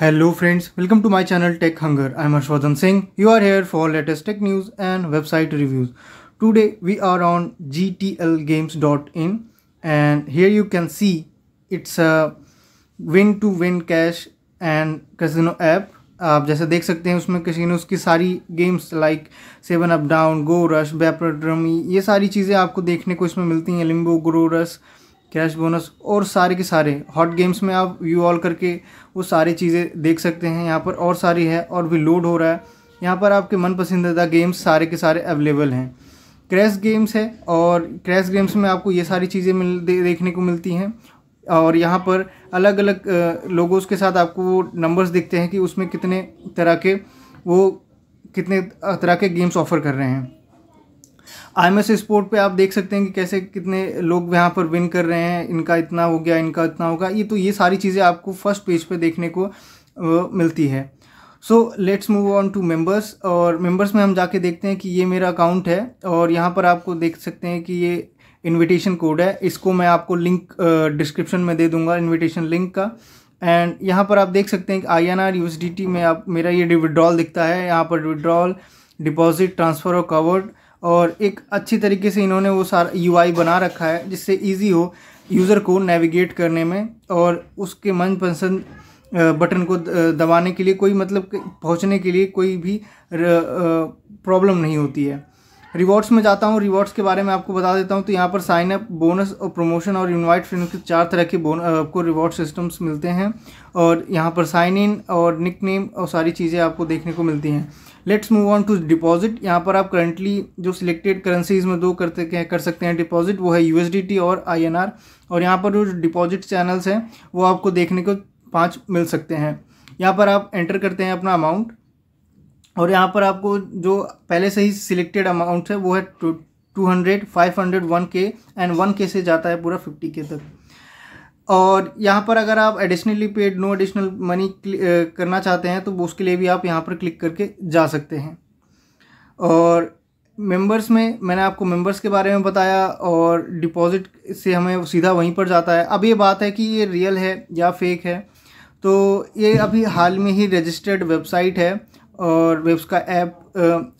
hello friends welcome to my channel Tech Hunger I am Harshvardhan Singh you are here for latest tech news and website reviews today we are on G T L games dot in and here you can see it's a win to win cash and casino app आप जैसे देख सकते हैं उसमें casino उसकी सारी games like seven up down go rush बैपर ड्रमी ये सारी चीज़ें आपको देखने को इसमें मिलती हैं limbo grow rush cash bonus और सारे के सारे हॉट गेम्स में आप व्यू ऑल करके वो सारी चीज़ें देख सकते हैं यहाँ पर और सारी है और भी लोड हो रहा है यहाँ पर आपके मन पसंदीदा गेम्स सारे के सारे अवेलेबल हैं क्रैश गेम्स है और क्रैश गेम्स में आपको ये सारी चीज़ें मिल दे, देखने को मिलती हैं और यहाँ पर अलग अलग लोगों के साथ आपको वो नंबर्स दिखते हैं कि उसमें कितने तरह के वो कितने तरह के गेम्स ऑफर कर रहे हैं आई एम स्पोर्ट पे आप देख सकते हैं कि कैसे कितने लोग यहाँ पर विन कर रहे हैं इनका इतना हो गया इनका इतना होगा ये तो ये सारी चीज़ें आपको फर्स्ट पेज पे देखने को मिलती है so let's move on to members और मेंबर्स में हम जाके देखते हैं कि ये मेरा अकाउंट है और यहाँ पर आपको देख सकते हैं कि ये इन्विटेशन कोड है इसको मैं आपको लिंक डिस्क्रिप्शन में दे दूंगा इन्विटेशन लिंक का एंड यहाँ पर आप देख सकते हैं कि आई एन आर टी में आप मेरा ये विड्रॉल दिखता है यहाँ पर विड्रॉल डिपॉजिट ट्रांसफ़र और कवर्ड और एक अच्छी तरीके से इन्होंने वो सारा यूआई बना रखा है जिससे इजी हो यूज़र को नेविगेट करने में और उसके मनपसंद बटन को दबाने के लिए कोई मतलब पहुंचने के लिए कोई भी प्रॉब्लम नहीं होती है रिवॉर्ड्स में जाता हूँ रिवॉर्ड्स के बारे में आपको बता देता हूँ तो यहाँ पर साइन अप बोनस और प्रमोशन और इनवाइट फ्रेंड्स के चार तरह के बोन आपको रिवॉर्ड सिस्टम्स मिलते हैं और यहाँ पर साइन इन और निक नेम और सारी चीज़ें आपको देखने को मिलती हैं let's move on to deposit यहाँ पर आप करंटली जो सिलेक्टेड करेंसीज में दो करते कर सकते हैं डिपॉजिट वो है यू और आई और यहाँ पर जो डिपॉजिट चैनल्स हैं वो आपको देखने को पाँच मिल सकते हैं यहाँ पर आप एंटर करते हैं अपना अमाउंट और यहाँ पर आपको जो पहले से ही सिलेक्टेड अमाउंट है वो है two hundred five hundred one K and one K से जाता है पूरा फिफ्टी के तक और यहाँ पर अगर आप additionally paid no additional money करना चाहते हैं तो उसके लिए भी आप यहाँ पर क्लिक करके जा सकते हैं और मेंबर्स में मैंने आपको मेंबर्स के बारे में बताया और डिपॉजिट से हमें सीधा वहीं पर जाता है अब ये बात है कि ये रियल है या फेक है तो ये अभी हाल में ही रजिस्टर्ड वेबसाइट है और वेब्स का ऐप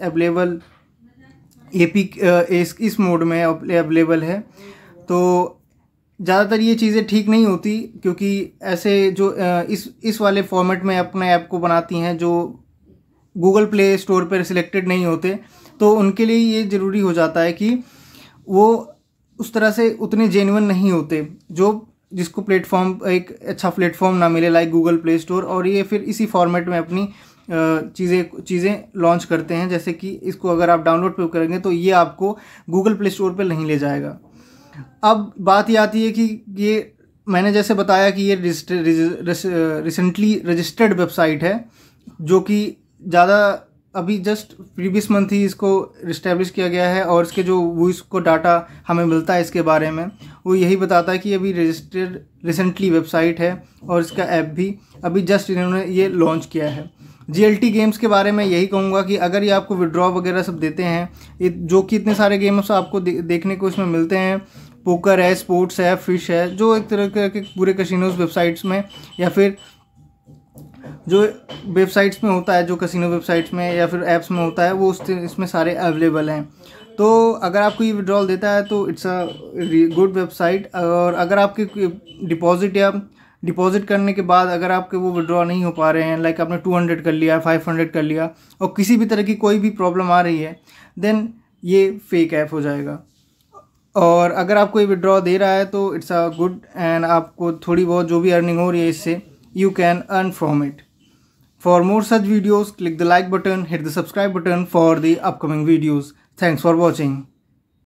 अवेलेबल ए पी इस इस मोड में अवेलेबल है तो ज़्यादातर ये चीज़ें ठीक नहीं होती क्योंकि ऐसे जो इस इस वाले फॉर्मेट में अपने ऐप को बनाती हैं जो गूगल प्ले स्टोर पर सिलेक्टेड नहीं होते तो उनके लिए ये ज़रूरी हो जाता है कि वो उस तरह से उतने जेनवन नहीं होते जो जिसको प्लेटफॉर्म एक अच्छा प्लेटफॉर्म ना मिले लाइक गूगल प्ले स्टोर और ये फिर इसी फॉर्मेट में अपनी चीज़ें चीज़ें लॉन्च करते हैं जैसे कि इसको अगर आप डाउनलोड पे करेंगे तो ये आपको गूगल प्ले स्टोर पर नहीं ले जाएगा अब बात ये आती है कि ये मैंने जैसे बताया कि ये रिसेंटली रजिस्टर्ड वेबसाइट है जो कि ज़्यादा अभी जस्ट प्रीवियस मंथ ही इसको इस्टेब्लिश किया गया है और इसके जो वो इसको डाटा हमें मिलता है इसके बारे में वो यही बताता है कि अभी रजिस्टर्ड रिसेंटली वेबसाइट है और इसका ऐप भी अभी जस्ट इन्होंने ये लॉन्च किया है जी गेम्स के बारे में यही कहूँगा कि अगर ये आपको विड्रॉ वगैरह सब देते हैं जो कि इतने सारे गेम्स आपको देखने को इसमें मिलते हैं पोकर है स्पोर्ट्स है फिश है जो एक तरह के पूरे कसिनोज वेबसाइट्स में या फिर जो वेबसाइट्स में होता है जो कसिनो वेबसाइट्स में या फिर ऐप्स में होता है वो उस इसमें सारे अवेलेबल हैं तो अगर आपको ये विड्रॉल देता है तो इट्स अ गुड वेबसाइट और अगर आपकी डिपॉजिट या डिपॉजिट करने के बाद अगर आपके वो विड्रॉ नहीं हो पा रहे हैं लाइक आपने टू हंड्रेड कर लिया फाइव हंड्रेड कर लिया और किसी भी तरह की कोई भी प्रॉब्लम आ रही है देन ये फेक ऐप हो जाएगा और अगर आपको ये विड्रॉ दे रहा है तो इट्स अ गुड एंड आपको थोड़ी बहुत जो भी अर्निंग हो रही है इससे you can earn from it for more such videos click the like button hit the subscribe button for the upcoming videos thanks for watching